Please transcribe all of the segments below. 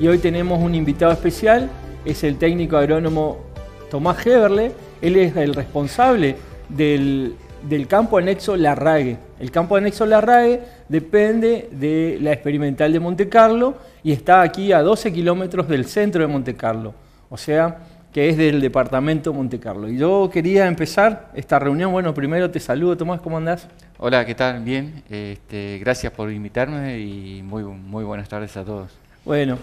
y hoy tenemos un invitado especial, es el técnico agrónomo Tomás Heberle, él es el responsable del, campo anexo Larrague. El campo anexo Larrague depende de la experimental de Monte Carlo y está aquí a 12 kilómetros del centro de Monte Carlo, o sea que es del departamento Monte Carlo. Y yo quería empezar esta reunión, bueno, primero te saludo Tomás, ¿cómo andás? Hola, ¿qué tal? Bien, este, gracias por invitarme y muy, muy buenas tardes a todos. Bueno,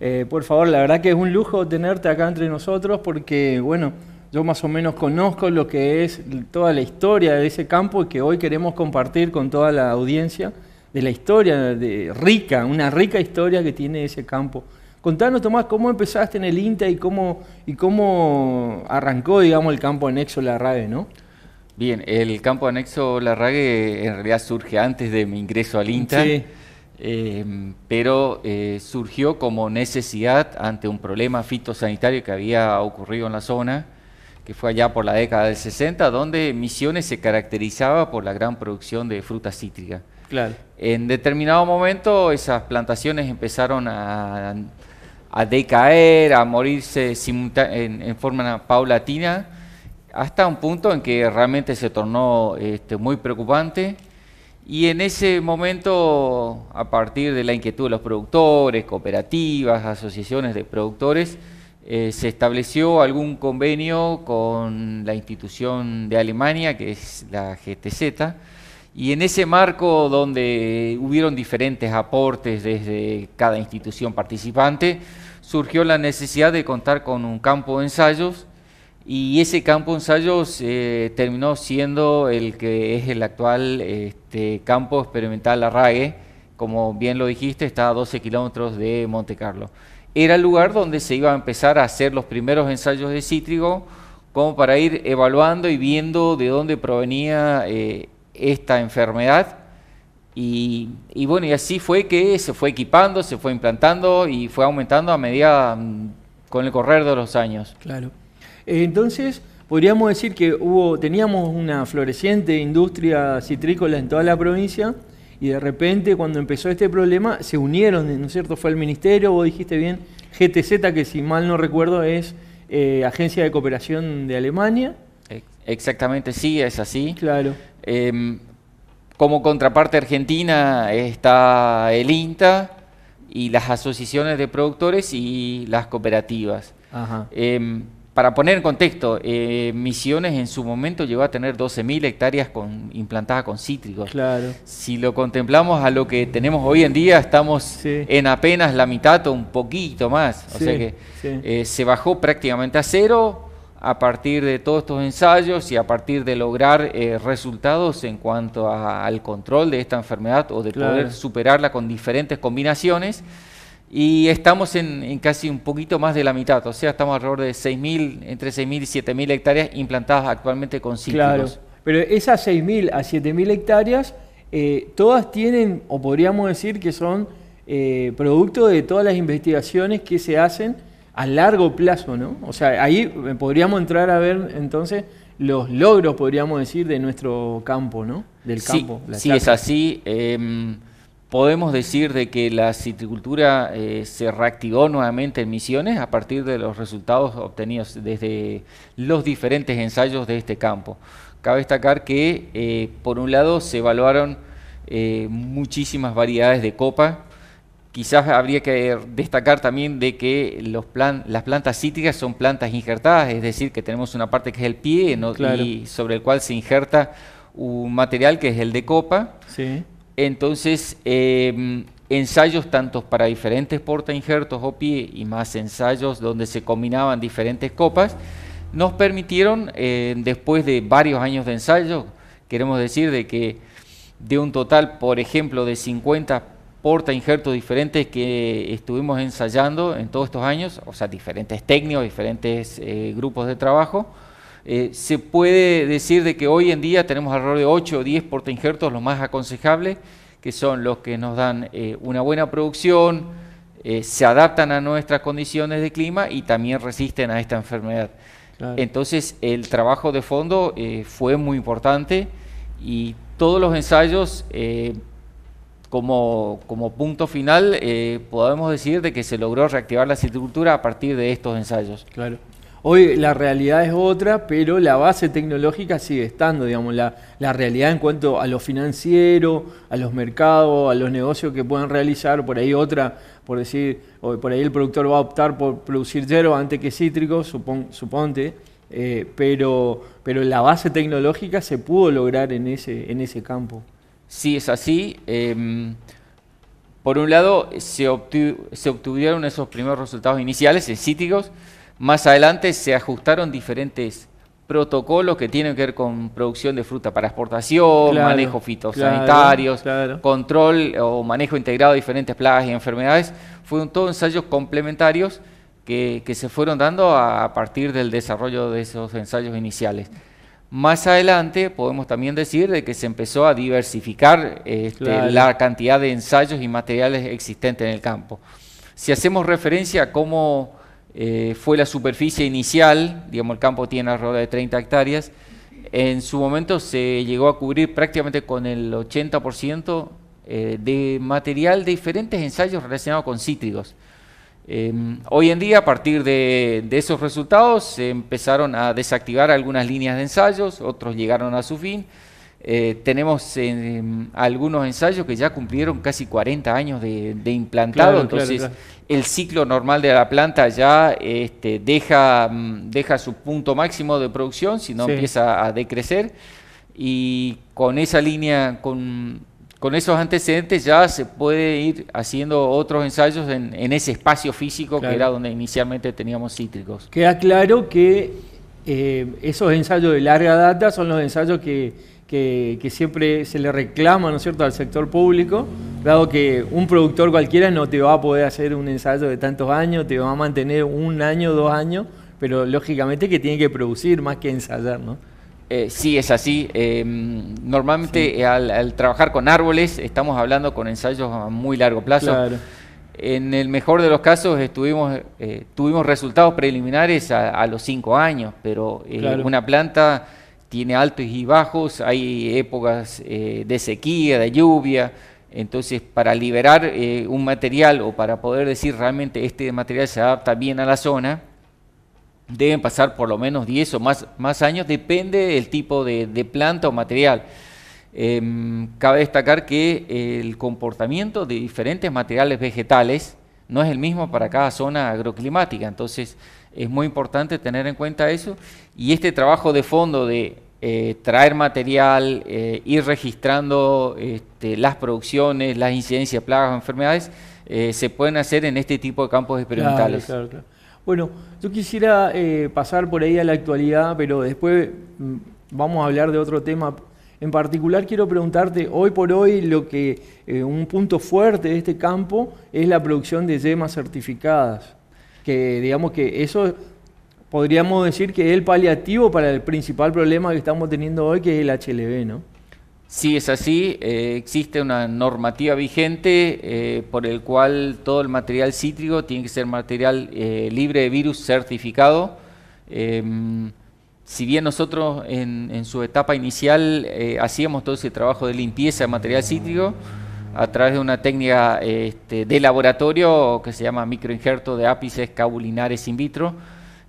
eh, por favor, la verdad que es un lujo tenerte acá entre nosotros porque, bueno, yo más o menos conozco lo que es toda la historia de ese campo y que hoy queremos compartir con toda la audiencia de la historia de, rica, una rica historia que tiene ese campo. Contanos, Tomás, cómo empezaste en el INTA y cómo, y cómo arrancó, digamos, el campo anexo Larrague, ¿no? Bien, el campo anexo Larrague en realidad surge antes de mi ingreso al INTA. Sí. Eh, pero eh, surgió como necesidad ante un problema fitosanitario que había ocurrido en la zona, que fue allá por la década del 60, donde Misiones se caracterizaba por la gran producción de fruta cítrica. Claro. En determinado momento esas plantaciones empezaron a, decaer, a morirse en, forma paulatina, hasta un punto en que realmente se tornó este, muy preocupante y en ese momento, a partir de la inquietud de los productores, cooperativas, asociaciones de productores, eh, se estableció algún convenio con la institución de Alemania, que es la GTZ, y en ese marco donde hubieron diferentes aportes desde cada institución participante, surgió la necesidad de contar con un campo de ensayos y ese campo de ensayos eh, terminó siendo el que es el actual este, campo experimental Arrague, como bien lo dijiste, está a 12 kilómetros de Monte Carlo. Era el lugar donde se iba a empezar a hacer los primeros ensayos de cítrico, como para ir evaluando y viendo de dónde provenía eh, esta enfermedad. Y, y, bueno, y así fue que se fue equipando, se fue implantando y fue aumentando a medida mm, con el correr de los años. Claro. Entonces, podríamos decir que hubo, teníamos una floreciente industria citrícola en toda la provincia y de repente cuando empezó este problema se unieron, ¿no es cierto? Fue el ministerio, vos dijiste bien, GTZ, que si mal no recuerdo es eh, Agencia de Cooperación de Alemania. Exactamente, sí, es así. Claro. Em, como contraparte argentina está el INTA y las asociaciones de productores y las cooperativas. Ajá. Em, para poner en contexto, eh, Misiones en su momento llegó a tener 12.000 hectáreas con, implantadas con cítricos. Claro. Si lo contemplamos a lo que tenemos hoy en día, estamos en apenas la mitad o un poquito más. O sea que eh, se bajó prácticamente a cero a partir de todos estos ensayos y a partir de lograr eh, resultados en cuanto al control de esta enfermedad o de poder superarla con diferentes combinaciones y estamos en, casi un poquito más de la mitad, o sea, estamos alrededor de 6.000, entre 6.000 y 7.000 hectáreas implantadas actualmente con cítricos. Claro, pero esas 6.000 a 7.000 hectáreas, eh, todas tienen, o podríamos decir que son eh, producto de todas las investigaciones que se hacen a largo plazo, ¿no? O sea, ahí eh, podríamos entrar a ver entonces los logros, podríamos decir, de nuestro campo, ¿no? Del campo. Sí, es así. Eh, podemos decir de que la citricultura eh, se reactivó nuevamente en Misiones a partir de los resultados obtenidos desde los diferentes ensayos de este campo. Cabe destacar que, eh, por un lado, se evaluaron eh, muchísimas variedades de copa. Quizás habría que destacar también de que las plantas cítricas son plantas injertadas, es decir, que tenemos una parte que es el pie y sobre el cual se injerta un material que es el de copa. Sí entonces, em, ensayos tanto para diferentes injertos o pie y más ensayos donde se combinaban diferentes copas, nos permitieron, eh, después de varios años de ensayo, queremos decir de que de un total, por ejemplo, de 50 porta injertos diferentes que estuvimos ensayando en todos estos años, o sea, diferentes técnicos, diferentes eh, grupos de trabajo, eh, se puede decir de que hoy en día tenemos alrededor de 8 o 10 injertos los más aconsejables, que son los que nos dan eh, una buena producción, eh, se adaptan a nuestras condiciones de clima y también resisten a esta enfermedad. Entonces el trabajo de fondo fue muy importante y todos los ensayos como, punto final podemos decir de que se logró reactivar la silvicultura a partir de estos ensayos. Claro. Hoy la realidad es otra, pero la base tecnológica sigue estando, digamos, la, la, realidad en cuanto a lo financiero, a los mercados, a los negocios que puedan realizar, por ahí otra, por decir, por ahí el productor va a optar por producir hierro antes que cítricos, supon, suponte, eh, pero, pero la base tecnológica se pudo lograr en ese, en ese campo. Sí, es así. Em, por un lado, se, se obtuvieron esos primeros resultados iniciales en cítricos, más adelante se ajustaron diferentes protocolos que tienen que ver con producción de fruta para exportación, manejo fitosanitarios, control o manejo integrado de diferentes plagas y enfermedades. Fueron todos ensayos complementarios que, se fueron dando a partir del desarrollo de esos ensayos iniciales. Más adelante podemos también decir de que se empezó a diversificar este, la cantidad de ensayos y materiales existentes en el campo. Si hacemos referencia a cómo eh, fue la superficie inicial, digamos el campo tiene alrededor de 30 hectáreas, en su momento se llegó a cubrir prácticamente con el 80% eh, de material de diferentes ensayos relacionados con cítricos. Em, hoy en día, a partir de, esos resultados, se empezaron a desactivar algunas líneas de ensayos, otros llegaron a su fin, eh, tenemos em, algunos ensayos que ya cumplieron casi 40 años de, implantado, entonces el ciclo normal de la planta ya este, deja, mm, deja su punto máximo de producción, si no empieza a decrecer, y con esa línea, con, esos antecedentes ya se puede ir haciendo otros ensayos en, ese espacio físico que era donde inicialmente teníamos cítricos. Queda claro que eh, esos ensayos de larga data son los ensayos que que, siempre se le reclama, ¿no es cierto?, al sector público, dado que un productor cualquiera no te va a poder hacer un ensayo de tantos años, te va a mantener un año, dos años, pero lógicamente que tiene que producir más que ensayar, ¿no? Eh, sí, es así. Em, normalmente Al, trabajar con árboles estamos hablando con ensayos a muy largo plazo. En el mejor de los casos estuvimos, eh, tuvimos resultados preliminares a, los cinco años, pero eh, una planta tiene altos y bajos, hay épocas eh, de sequía, de lluvia, entonces para liberar eh, un material o para poder decir realmente este material se adapta bien a la zona, deben pasar por lo menos 10 o más, años, depende del tipo de, planta o material. Em, cabe destacar que el comportamiento de diferentes materiales vegetales no es el mismo para cada zona agroclimática, entonces es muy importante tener en cuenta eso. Y este trabajo de fondo de eh, traer material, eh, ir registrando este, las producciones, las incidencias, plagas, enfermedades, eh, se pueden hacer en este tipo de campos experimentales. Bueno, yo quisiera pasar por ahí a la actualidad, pero después mm, vamos a hablar de otro tema. En particular quiero preguntarte, hoy por hoy lo que un punto fuerte de este campo es la producción de yemas certificadas que digamos que eso podríamos decir que es el paliativo para el principal problema que estamos teniendo hoy, que es el HLB, ¿no? Sí, es así. Eh, existe una normativa vigente eh, por el cual todo el material cítrico tiene que ser material eh, libre de virus certificado. Em, si bien nosotros en su etapa inicial hacíamos todo ese trabajo de limpieza de material cítrico, a través de una técnica este, de laboratorio que se llama microinjerto de ápices cabulinares in vitro.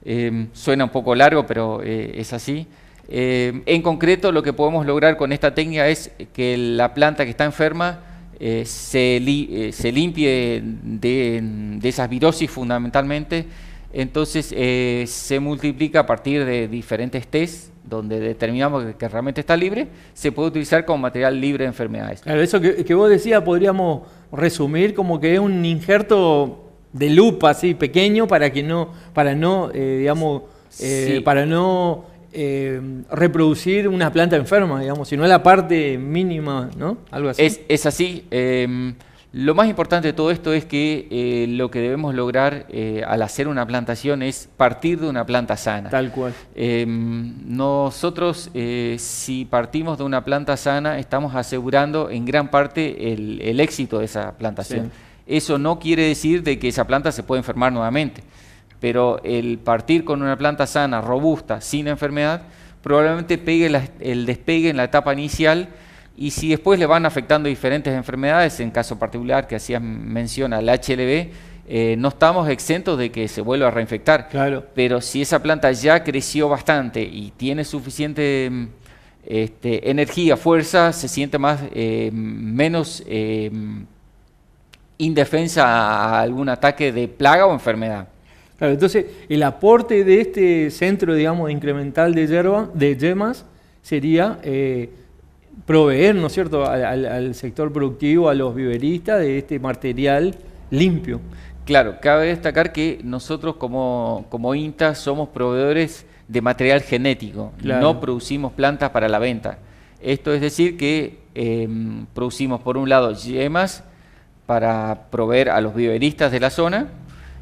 Em, suena un poco largo, pero eh, es así. Em, en concreto, lo que podemos lograr con esta técnica es que la planta que está enferma eh, eh, se, limpie de, esas virosis fundamentalmente. Entonces, se multiplica a partir de diferentes tests donde determinamos que, realmente está libre, se puede utilizar como material libre de enfermedades. eso que, vos decías podríamos resumir como que es un injerto de lupa así pequeño para que no, para no, eh, digamos, eh, para no eh, reproducir una planta enferma, digamos, sino la parte mínima, ¿no? Algo así. Es, es así. Em, lo más importante de todo esto es que eh, lo que debemos lograr eh, al hacer una plantación es partir de una planta sana. Tal cual. Em, nosotros, eh, si partimos de una planta sana, estamos asegurando en gran parte el, éxito de esa plantación. Eso no quiere decir de que esa planta se puede enfermar nuevamente, pero el partir con una planta sana, robusta, sin enfermedad, probablemente pegue el despegue en la etapa inicial y si después le van afectando diferentes enfermedades, en caso particular que hacías mención al HLB, eh, no estamos exentos de que se vuelva a reinfectar. Claro. Pero si esa planta ya creció bastante y tiene suficiente mm, este, energía, fuerza, se siente más eh, menos eh, mm, indefensa a algún ataque de plaga o enfermedad. Claro, entonces el aporte de este centro, digamos, incremental de, hierba, de yemas sería proveer, ¿no es cierto?, al, sector productivo, a los viveristas de este material limpio. Claro, cabe destacar que nosotros como, como INTA somos proveedores de material genético, no producimos plantas para la venta. Esto es decir que em, producimos por un lado yemas para proveer a los viveristas de la zona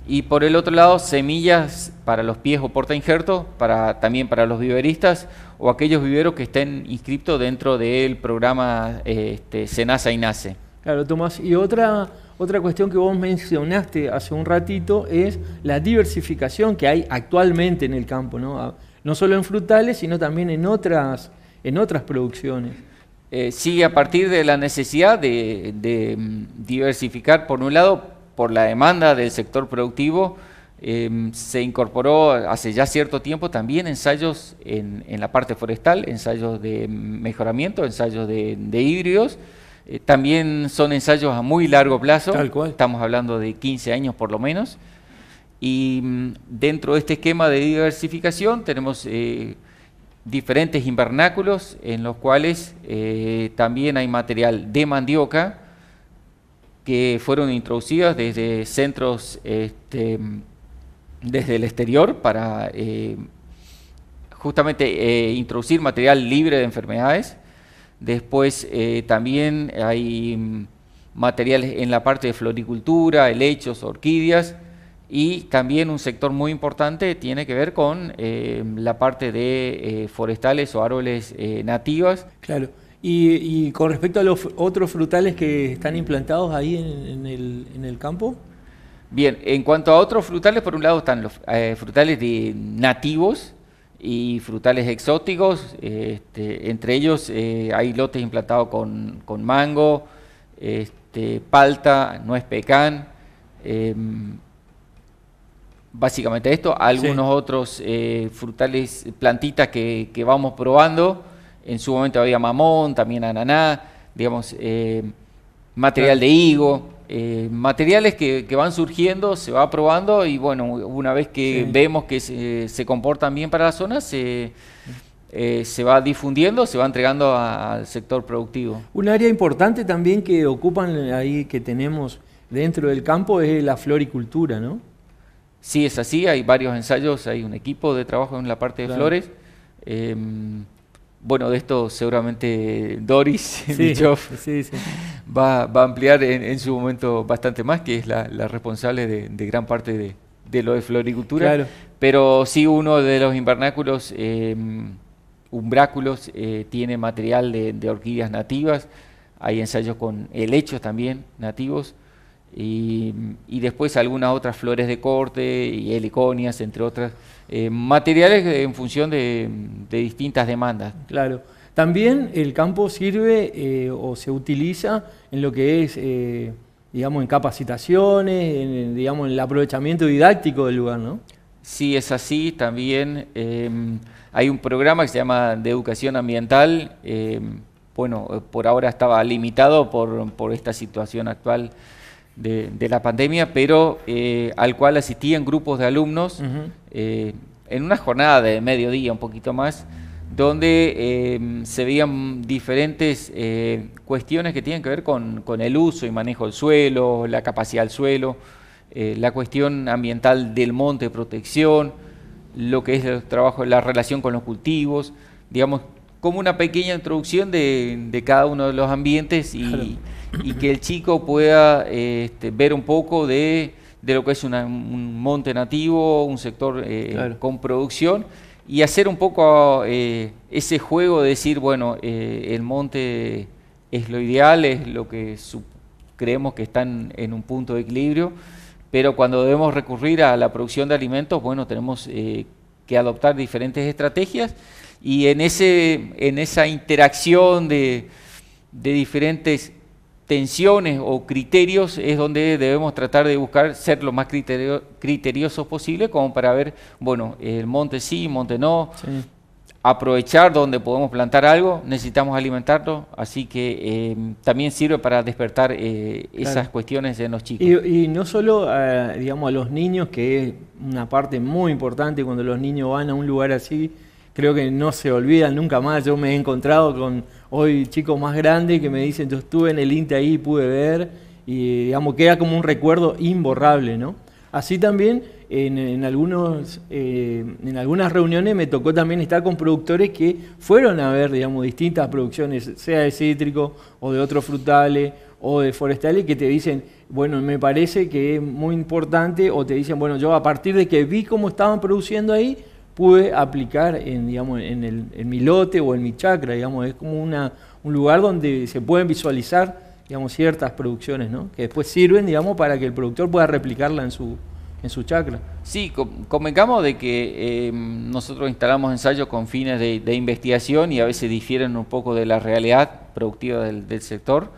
y por el otro lado semillas para los pies o porta injertos, para, también para los viveristas o aquellos viveros que estén inscritos dentro del programa este, Senasa y Nace. Claro, Tomás. Y otra, otra cuestión que vos mencionaste hace un ratito es la diversificación que hay actualmente en el campo, ¿no? No solo en frutales, sino también en otras, en otras producciones. Eh, sí, a partir de la necesidad de mm, diversificar, por un lado, por la demanda del sector productivo, Em, se incorporó hace ya cierto tiempo también ensayos en, la parte forestal, ensayos de mejoramiento, ensayos de, híbridos. Eh, también son ensayos a muy largo plazo, estamos hablando de 15 años por lo menos. Y mm, dentro de este esquema de diversificación tenemos eh, diferentes invernáculos en los cuales eh, también hay material de mandioca que fueron introducidas desde centros este, desde el exterior para eh, justamente eh, introducir material libre de enfermedades. Después eh, también hay mm, materiales en la parte de floricultura, helechos, orquídeas y también un sector muy importante tiene que ver con la parte de forestales o árboles nativas. Claro. Y, con respecto a los otros frutales que están implantados ahí en el campo. Bien, en cuanto a otros frutales, por un lado están los eh, frutales nativos y frutales exóticos. Este, entre ellos eh, hay lotes implantados con, mango, este, palta, nuez pecan. Em, básicamente esto, algunos otros eh, frutales, plantitas que, que, vamos probando. En su momento había mamón, también ananá, digamos, material de higo eh, materiales que, van surgiendo, se va probando y bueno, una vez que vemos que se, comportan bien para la zona, se, eh, va difundiendo, se va entregando al sector productivo. Un área importante también que ocupan ahí, que tenemos dentro del campo, es la floricultura, ¿no? Sí, es así, hay varios ensayos, hay un equipo de trabajo en la parte de flores. Em, bueno, de esto seguramente Doris, sí, sí va, a ampliar en, su momento bastante más, que es la, responsable de, gran parte de, lo de floricultura. Pero sí uno de los invernáculos, eh, umbráculos, eh, tiene material de, orquídeas nativas, hay ensayos con helechos también nativos. Y, después algunas otras flores de corte y heliconias, entre otras, eh, materiales en función de, de distintas demandas. Claro. También el campo sirve eh, o se utiliza en lo que es, eh, digamos, en capacitaciones, en, digamos, en el aprovechamiento didáctico del lugar, ¿no? Sí, es así. También em, hay un programa que se llama de educación ambiental. Em, bueno, por ahora estaba limitado por, esta situación actual de, la pandemia, pero eh, al cual asistían grupos de alumnos en una jornada de mediodía, un poquito más, donde em, se veían diferentes eh, cuestiones que tienen que ver con, el uso y manejo del suelo, la capacidad del suelo, eh, la cuestión ambiental del monte de protección, lo que es el trabajo, la relación con los cultivos, digamos, como una pequeña introducción de, cada uno de los ambientes y, que el chico pueda este, ver un poco de, lo que es un monte nativo, un sector eh, con producción y hacer un poco eh, ese juego de decir, bueno, eh, el monte es lo ideal, es lo que creemos que están en un punto de equilibrio, pero cuando debemos recurrir a la producción de alimentos, bueno, tenemos eh, que adoptar diferentes estrategias y en, ese, en esa interacción de, de diferentes tensiones o criterios es donde debemos tratar de buscar ser lo más criterio, criteriosos posible, como para ver, bueno, el monte sí, monte no, aprovechar donde podemos plantar algo, necesitamos alimentarlo, así que em, también sirve para despertar eh, esas cuestiones en los chicos. Y, no solo, digamos, a los niños, que es una parte muy importante cuando los niños van a un lugar así, creo que no se olvidan nunca más. Yo me he encontrado con hoy chicos más grandes que me dicen, yo estuve en el INTE ahí, pude ver, y digamos, queda como un recuerdo imborrable, ¿no? Así también en, algunos, eh, en algunas reuniones me tocó también estar con productores que fueron a ver, digamos, distintas producciones, sea de cítrico o de otros frutales o de forestales, que te dicen, bueno, me parece que es muy importante, o te dicen, bueno, yo a partir de que vi cómo estaban produciendo ahí, pude aplicar en, digamos, en, el, en mi lote o en mi chacra, digamos, es como una, un lugar donde se pueden visualizar digamos, ciertas producciones, ¿no? que después sirven digamos, para que el productor pueda replicarla en su, en su chacra. Sí, convencamos de que eh, nosotros instalamos ensayos con fines de, investigación y a veces difieren un poco de la realidad productiva del, sector,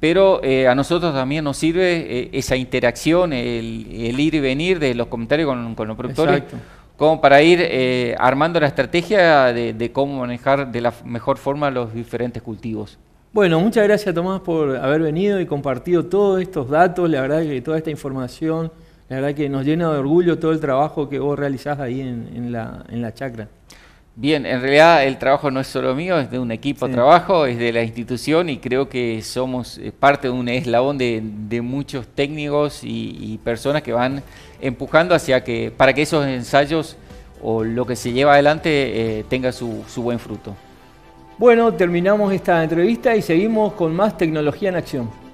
pero eh, a nosotros también nos sirve eh, esa interacción, el, ir y venir de los comentarios con, con los productores. Exacto como para ir eh, armando la estrategia de, cómo manejar de la mejor forma los diferentes cultivos. Bueno, muchas gracias Tomás por haber venido y compartido todos estos datos, la verdad que toda esta información, la verdad que nos llena de orgullo todo el trabajo que vos realizás ahí en, la, chacra. Bien, en realidad el trabajo no es solo mío, es de un equipo de trabajo, es de la institución y creo que somos eh, parte de un eslabón de, muchos técnicos y, y personas que van empujando hacia que, para que esos ensayos o lo que se lleva adelante eh, tenga su buen fruto. Bueno, terminamos esta entrevista y seguimos con más tecnología en acción.